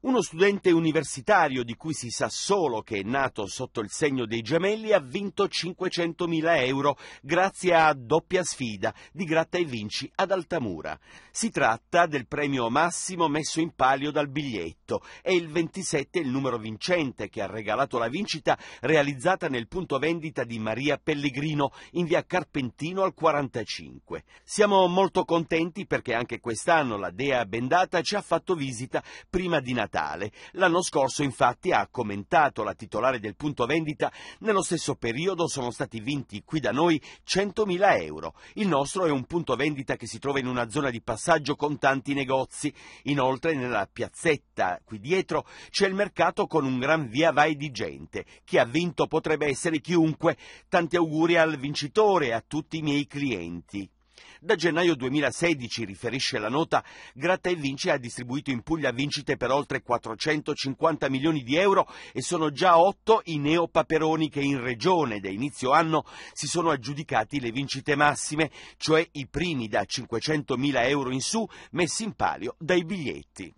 Uno studente universitario di cui si sa solo che è nato sotto il segno dei gemelli ha vinto 500.000 euro grazie a doppia sfida di Gratta e Vinci ad Altamura. Si tratta del premio massimo messo in palio dal biglietto. È il 27 il numero vincente che ha regalato la vincita realizzata nel punto vendita di Maria Pellegrino in via Carpentino al 45. Siamo molto contenti perché anche quest'anno la Dea Bendata ci ha fatto visita prima di Natale statale. L'anno scorso infatti ha commentato la titolare del punto vendita, nello stesso periodo sono stati vinti qui da noi 100.000 euro. Il nostro è un punto vendita che si trova in una zona di passaggio con tanti negozi. Inoltre nella piazzetta qui dietro c'è il mercato con un gran via vai di gente. Chi ha vinto potrebbe essere chiunque. Tanti auguri al vincitore e a tutti i miei clienti. Da gennaio 2016, riferisce la nota, Gratta e Vinci ha distribuito in Puglia vincite per oltre 450 milioni di euro e sono già otto i neopaperoni che in regione da inizio anno si sono aggiudicati le vincite massime, cioè i primi da 500.000 euro in su messi in palio dai biglietti.